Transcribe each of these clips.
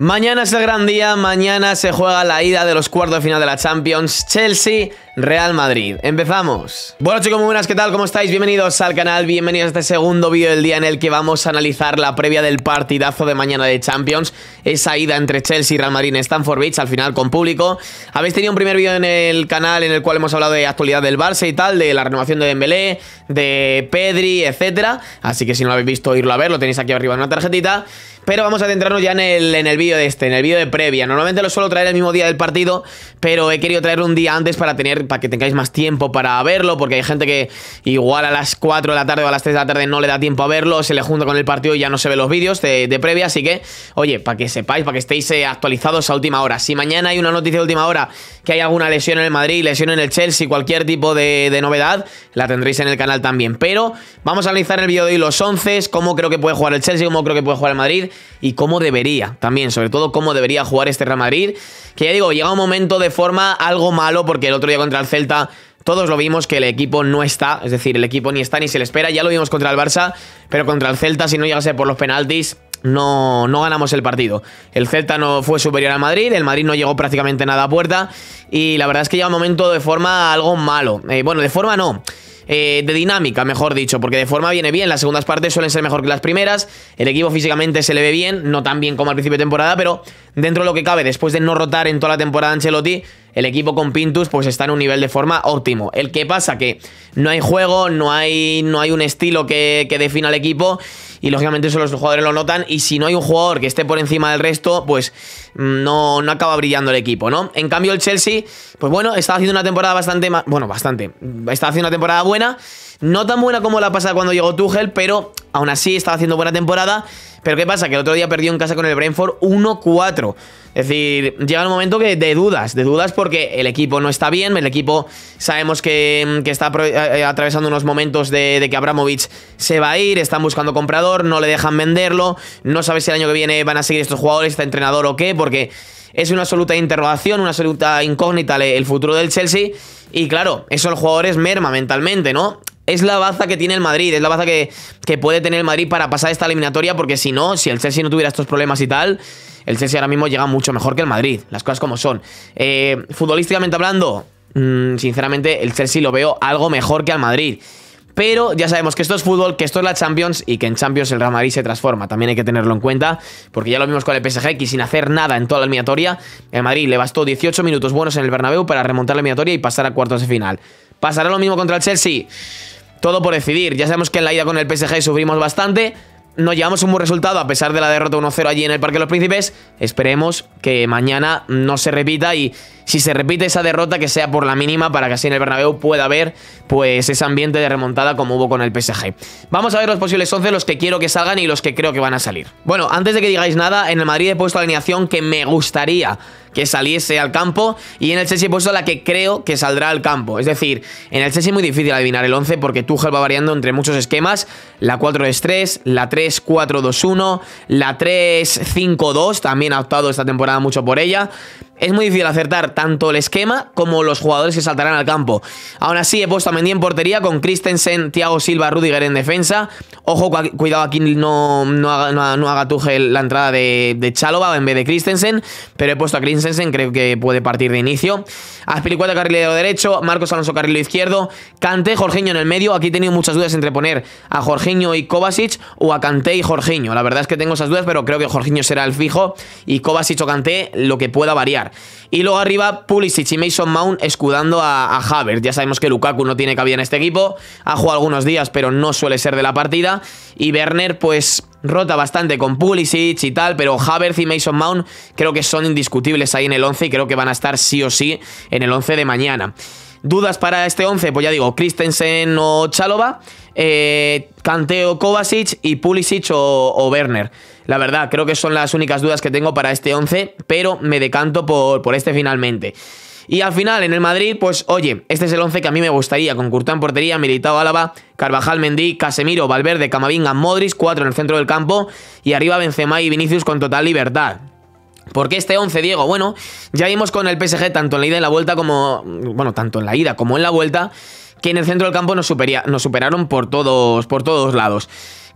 Mañana es el gran día, mañana se juega la ida de los cuartos de final de la Champions Chelsea Real Madrid. Empezamos. Bueno chicos, muy buenas, ¿qué tal? ¿Cómo estáis? Bienvenidos al canal, bienvenidos a este segundo vídeo del día en el que vamos a analizar la previa del partidazo de mañana de Champions, esa ida entre Chelsea y Real Madrid en Stamford Beach, al final con público. Habéis tenido un primer vídeo en el canal en el cual hemos hablado de actualidad del Barça y tal, de la renovación de Dembélé, de Pedri, etcétera, así que si no lo habéis visto, irlo a ver, lo tenéis aquí arriba en una tarjetita. Pero vamos a centrarnos ya en el, en el vídeo de este, en el vídeo de previa. Normalmente lo suelo traer el mismo día del partido, pero he querido traer un día antes para tener, para que tengáis más tiempo para verlo, porque hay gente que igual a las 4 de la tarde o a las 3 de la tarde no le da tiempo a verlo, se le junta con el partido y ya no se ve los vídeos de, previa, así que, oye, para que sepáis, para que estéis eh, actualizados a última hora. Si mañana hay una noticia de última hora que hay alguna lesión en el Madrid, lesión en el Chelsea, cualquier tipo de, novedad, la tendréis en el canal también. Pero vamos a analizar el vídeo de hoy los 11, cómo creo que puede jugar el Chelsea, cómo creo que puede jugar el Madrid y cómo debería también, sobre todo cómo debería jugar este Real Madrid, que ya digo, llega un momento de forma algo malo porque el otro día contra el Celta todos lo vimos que el equipo no está, es decir, el equipo ni está ni se le espera, ya lo vimos contra el Barça, pero contra el Celta si no llegase por los penaltis no, no ganamos el partido. El Celta no fue superior al Madrid, el Madrid no llegó prácticamente nada a puerta y la verdad es que llega un momento de forma algo malo. Eh, bueno, de forma no. Eh, de dinámica, mejor dicho, porque de forma viene bien. Las segundas partes suelen ser mejor que las primeras. El equipo físicamente se le ve bien, no tan bien como al principio de temporada, pero dentro de lo que cabe, después de no rotar en toda la temporada Ancelotti, el equipo con Pintus pues está en un nivel de forma óptimo. El que pasa que no hay juego, no hay, no hay un estilo que, defina al equipo y lógicamente eso los jugadores lo notan y si no hay un jugador que esté por encima del resto, pues no, no acaba brillando el equipo, ¿no? En cambio el Chelsea, pues bueno, está haciendo una temporada bastante, bueno, bastante, está haciendo una temporada buena no tan buena como la pasada cuando llegó Tuchel, pero aún así estaba haciendo buena temporada. Pero ¿qué pasa? Que el otro día perdió en casa con el Brentford 1-4. Es decir, llega un momento que de dudas, de dudas porque el equipo no está bien, el equipo sabemos que, está eh, eh, atravesando unos momentos de, que Abramovich se va a ir, están buscando comprador, no le dejan venderlo, no sabes si el año que viene van a seguir estos jugadores, este entrenador o qué, porque es una absoluta interrogación, una absoluta incógnita el futuro del Chelsea. Y claro, eso jugador jugadores merma mentalmente, ¿no? Es la baza que tiene el Madrid, es la baza que, puede tener el Madrid para pasar esta eliminatoria, porque si no, si el Chelsea no tuviera estos problemas y tal, el Chelsea ahora mismo llega mucho mejor que el Madrid, las cosas como son. Eh, futbolísticamente hablando, mm, sinceramente, el Chelsea lo veo algo mejor que al Madrid. Pero ya sabemos que esto es fútbol, que esto es la Champions y que en Champions el Real Madrid se transforma. También hay que tenerlo en cuenta, porque ya lo vimos con el PSG, Y sin hacer nada en toda la eliminatoria, el Madrid le bastó 18 minutos buenos en el Bernabéu para remontar la eliminatoria y pasar a cuartos de final. ¿Pasará lo mismo contra el Chelsea? todo por decidir. Ya sabemos que en la ida con el PSG sufrimos bastante. Nos llevamos un buen resultado a pesar de la derrota 1-0 allí en el Parque de los Príncipes. Esperemos que mañana no se repita y si se repite esa derrota que sea por la mínima para que así en el Bernabéu pueda haber pues ese ambiente de remontada como hubo con el PSG. Vamos a ver los posibles 11, los que quiero que salgan y los que creo que van a salir. Bueno, antes de que digáis nada, en el Madrid he puesto la alineación que me gustaría que saliese al campo. Y en el Chelsea he puesto la que creo que saldrá al campo. Es decir, en el Chelsea es muy difícil adivinar el 11 porque Tuchel va variando entre muchos esquemas. La 4 es 3, la 3 4-2-1, la 3-5-2, también ha optado esta temporada mucho por ella. Es muy difícil acertar tanto el esquema como los jugadores que saltarán al campo. Aún así, he puesto a Mendy en portería con Christensen, Thiago Silva, Rudiger en defensa. Ojo, cuidado aquí no, no haga, no, la entrada de, Chalova en vez de Christensen, pero he puesto a Christensen, creo que puede partir de inicio. Azpilicueta carrilero derecho, Marcos Alonso carrilero izquierdo, Kanté, Jorginho en el medio. Aquí he tenido muchas dudas entre poner a Jorginho y Kovacic o a Kanté y Jorginho. La verdad es que tengo esas dudas, pero creo que Jorginho será el fijo y Kovacic o Kanté lo que pueda variar. Y luego arriba Pulisic y Mason Mount escudando a, Havertz. Ya sabemos que Lukaku no tiene cabida en este equipo. Ha jugado algunos días, pero no suele ser de la partida. Y Werner, pues rota bastante con Pulisic y tal, pero Havertz y Mason Mount creo que son indiscutibles ahí en el 11 y creo que van a estar sí o sí en el 11 de mañana. Dudas para este 11, pues ya digo, Christensen o Chalova, canteo eh, Kanteo Kovacic y Pulisic o Werner. La verdad, creo que son las únicas dudas que tengo para este 11, pero me decanto por, por este finalmente. Y al final, en el Madrid, pues oye, este es el 11 que a mí me gustaría, con Curtán, portería, Militao Álava, Carvajal Mendí, Casemiro, Valverde, Camavinga, Modric, 4 en el centro del campo, y arriba Benzema y Vinicius con total libertad. ¿Por qué este 11, Diego? Bueno, ya vimos con el PSG tanto en la ida y la vuelta como... Bueno, tanto en la ida como en la vuelta, que en el centro del campo nos, nos superaron por todos, por todos lados.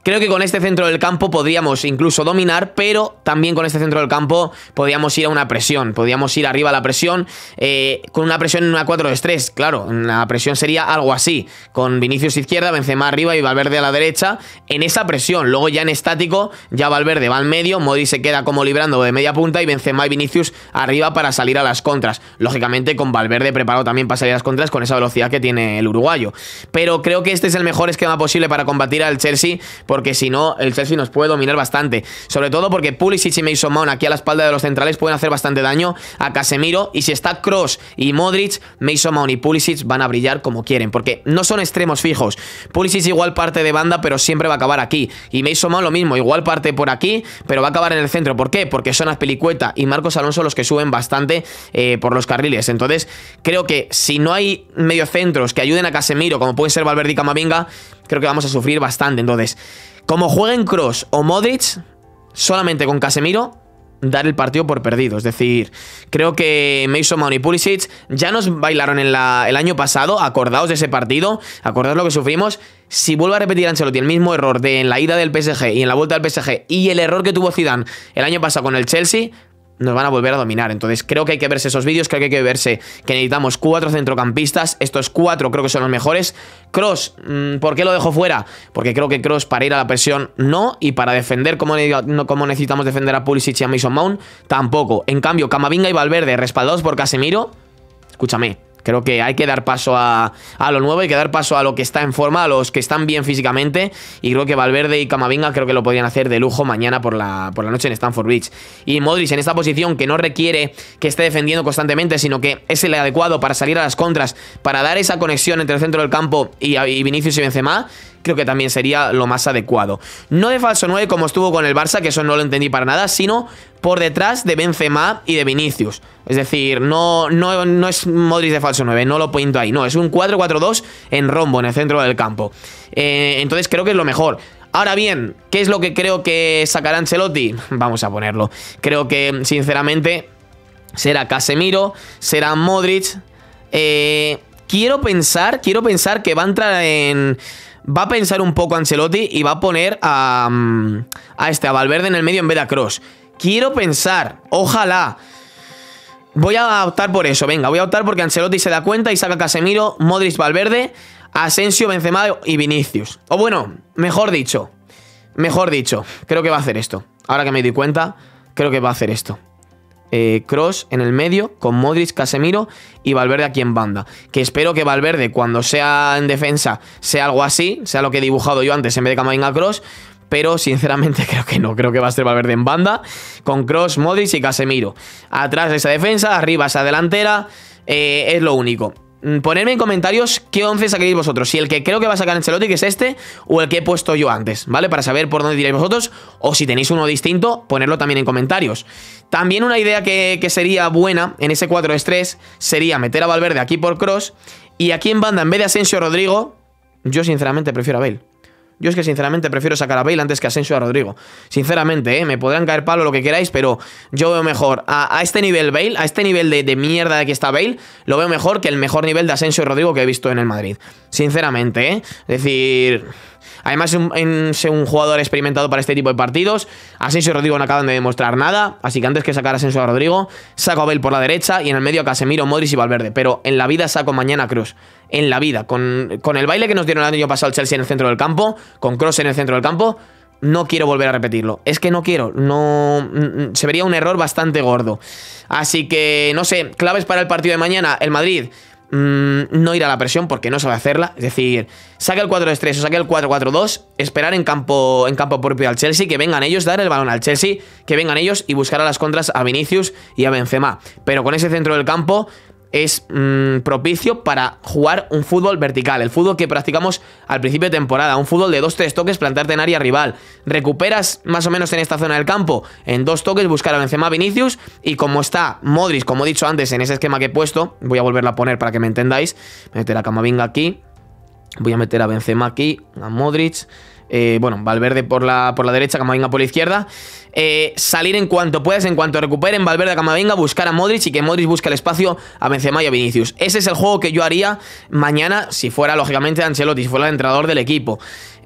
Creo que con este centro del campo podríamos incluso dominar, pero también con este centro del campo podríamos ir a una presión, podríamos ir arriba a la presión, eh, con una presión en una 4-3, claro, la presión sería algo así, con Vinicius izquierda, Benzema arriba y Valverde a la derecha, en esa presión, luego ya en estático, ya Valverde va al medio, Modi se queda como librando de media punta y Benzema y Vinicius arriba para salir a las contras, lógicamente con Valverde preparado también para salir a las contras con esa velocidad que tiene el uruguayo, pero creo que este es el mejor esquema posible para combatir al Chelsea, por porque si no, el Chelsea nos puede dominar bastante. Sobre todo porque Pulisic y Mason Mount aquí a la espalda de los centrales pueden hacer bastante daño a Casemiro. Y si está Cross y Modric, Mason Mount y Pulisic van a brillar como quieren, porque no son extremos fijos. Pulisic igual parte de banda, pero siempre va a acabar aquí. Y Mason Mount lo mismo, igual parte por aquí, pero va a acabar en el centro. ¿Por qué? Porque son Azpilicueta y Marcos Alonso los que suben bastante eh, por los carriles. Entonces, creo que si no hay mediocentros que ayuden a Casemiro, como puede ser Valverde y Camavinga, creo que vamos a sufrir bastante. Entonces, como jueguen Cross o Modric, solamente con Casemiro, dar el partido por perdido. Es decir, creo que Mason Mount y Pulisic ya nos bailaron en la, el año pasado. Acordaos de ese partido, acordaos lo que sufrimos. Si vuelve a repetir Ancelotti el mismo error de en la ida del PSG y en la vuelta del PSG y el error que tuvo Zidane el año pasado con el Chelsea, nos van a volver a dominar. Entonces creo que hay que verse esos vídeos, creo que hay que verse que necesitamos cuatro centrocampistas. Estos cuatro creo que son los mejores. Cross, mm, ¿por qué lo dejo fuera? Porque creo que Cross para ir a la presión no, y para defender como, como necesitamos defender a Pulisic y a Mason Mount, tampoco. En cambio, Camavinga y Valverde respaldados por Casemiro, escúchame, Creo que hay que dar paso a, lo nuevo, hay que dar paso a lo que está en forma, a los que están bien físicamente. Y creo que Valverde y Camavinga creo que lo podrían hacer de lujo mañana por la, por la noche en Stanford Beach. Y Modric en esta posición que no requiere que esté defendiendo constantemente, sino que es el adecuado para salir a las contras, para dar esa conexión entre el centro del campo y, y Vinicius y Benzema creo que también sería lo más adecuado. No de falso 9 como estuvo con el Barça, que eso no lo entendí para nada, sino por detrás de Benzema y de Vinicius. Es decir, no, no, es Modric de falso 9, no lo pinto ahí. No, es un 4-4-2 en rombo, en el centro del campo. Eh, entonces creo que es lo mejor. Ahora bien, ¿qué es lo que creo que sacará Ancelotti? Vamos a ponerlo. Creo que, sinceramente, será Casemiro, será Modric. Eh, quiero pensar, quiero pensar que va a entrar en va a pensar un poco Ancelotti y va a poner a, mm, a este, a Valverde en el medio en vez Cross. Quiero pensar, ojalá. Voy a optar por eso, venga, voy a optar porque Ancelotti se da cuenta y saca Casemiro, Modric, Valverde, Asensio, Benzema y Vinicius. O bueno, mejor dicho, mejor dicho, creo que va a hacer esto. Ahora que me di cuenta, creo que va a hacer esto. Eh, Cross en el medio, con Modric, Casemiro y Valverde aquí en banda. Que espero que Valverde, cuando sea en defensa, sea algo así, sea lo que he dibujado yo antes en vez de Camavinga Cross. Pero sinceramente creo que no, creo que va a ser Valverde en banda, con Cross, Modric y Casemiro. Atrás de esa defensa, arriba esa delantera, eh, es lo único. Mm, ponedme en comentarios qué 11 saquéis vosotros Si el que creo que va a sacar Ancelotti, que es este O el que he puesto yo antes, ¿vale? Para saber por dónde diréis vosotros O si tenéis uno distinto, ponerlo también en comentarios También una idea que, sería buena En ese 4-3 Sería meter a Valverde aquí por Cross Y aquí en banda, en vez de Asensio Rodrigo Yo sinceramente prefiero a Bale yo es que sinceramente prefiero sacar a Bale antes que a a Rodrigo. Sinceramente, ¿eh? me podrán caer palo lo que queráis, pero yo veo mejor a, este nivel Bale, a este nivel de, de, mierda que está Bale, lo veo mejor que el mejor nivel de Asensio y Rodrigo que he visto en el Madrid. Sinceramente, ¿eh? Es decir... Además, es un, jugador experimentado para este tipo de partidos. Asensio y Rodrigo no acaban de demostrar nada. Así que antes que sacar a Asensio a Rodrigo, saco a Abel por la derecha y en el medio a Casemiro, Modric y Valverde. Pero en la vida saco mañana Cruz. En la vida. Con, el baile que nos dieron el año pasado el Chelsea en el centro del campo, con Cross en el centro del campo, no quiero volver a repetirlo. Es que no quiero. No. Mm, se vería un error bastante gordo. Así que, no sé, claves para el partido de mañana. El Madrid Mm, no ir a la presión porque no sabe hacerla. Es decir, saque el 4-3 o saque el 4-4-2, esperar en campo, en campo propio al Chelsea, que vengan ellos, dar el balón al Chelsea, que vengan ellos y buscar a las contras a Vinicius y a Benzema. Pero con ese centro del campo, es mm, propicio para jugar un fútbol vertical, el fútbol que practicamos al principio de temporada, un fútbol de 2-3 toques, plantarte en área rival. Recuperas más o menos en esta zona del campo, en dos toques buscar a Benzema Vinicius y como está Modric, como he dicho antes, en ese esquema que he puesto, voy a volverlo a poner para que me entendáis, voy a meter a Camavinga aquí, voy a meter a Benzema aquí, a Modric... Eh, bueno, Valverde por la, por la derecha, Camavinga por la izquierda. Eh, salir en cuanto puedas, en cuanto recuperen Valverde a Camavinga, buscar a Modric y que Modric busque el espacio a Benzema y a Vinicius. Ese es el juego que yo haría mañana si fuera, lógicamente, Ancelotti, si fuera el entrenador del equipo.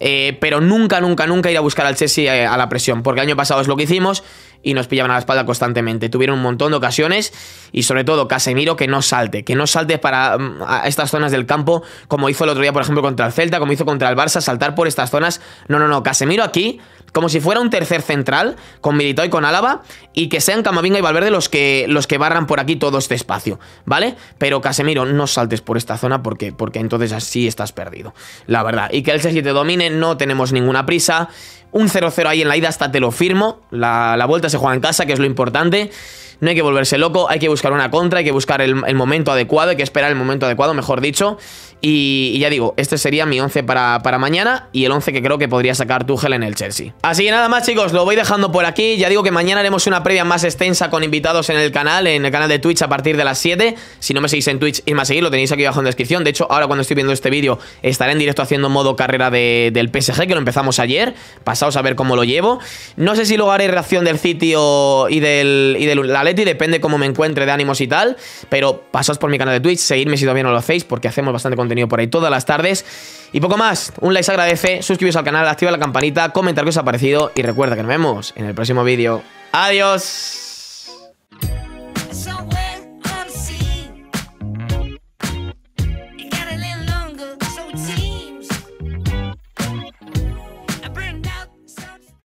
Eh, pero nunca, nunca, nunca ir a buscar al Chelsea a la presión, porque el año pasado es lo que hicimos y nos pillaban a la espalda constantemente. Tuvieron un montón de ocasiones y sobre todo Casemiro que no salte, que no salte para mm, estas zonas del campo como hizo el otro día, por ejemplo, contra el Celta, como hizo contra el Barça, saltar por estas zonas. No, no, no, Casemiro aquí como si fuera un tercer central con Militoy, y con Álava y que sean Camavinga y Valverde los que, los que barran por aquí todo este espacio, ¿vale? Pero Casemiro, no saltes por esta zona porque, porque entonces así estás perdido, la verdad. Y que el Chelsea te domine, no tenemos ninguna prisa un 0-0 ahí en la ida hasta te lo firmo. La, vuelta se juega en casa, que es lo importante. No hay que volverse loco, hay que buscar una contra, hay que buscar el, momento adecuado, hay que esperar el momento adecuado, mejor dicho. Y, ya digo, este sería mi 11 para, mañana y el 11 que creo que podría sacar Tuchel en el Chelsea. Así que nada más chicos, lo voy dejando por aquí. Ya digo que mañana haremos una previa más extensa con invitados en el canal, en el canal de Twitch a partir de las 7. Si no me seguís en Twitch, irme a seguir, lo tenéis aquí abajo en descripción. De hecho, ahora cuando estoy viendo este vídeo, estaré en directo haciendo modo carrera del PSG, que lo empezamos ayer a ver cómo lo llevo. No sé si luego haré reacción del sitio y del, y del Atleti, depende cómo me encuentre de ánimos y tal. Pero pasaos por mi canal de Twitch, seguidme si todavía no lo hacéis, porque hacemos bastante contenido por ahí todas las tardes. Y poco más, un like se agradece, suscribiros al canal, activa la campanita, comentar qué os ha parecido y recuerda que nos vemos en el próximo vídeo. ¡Adiós!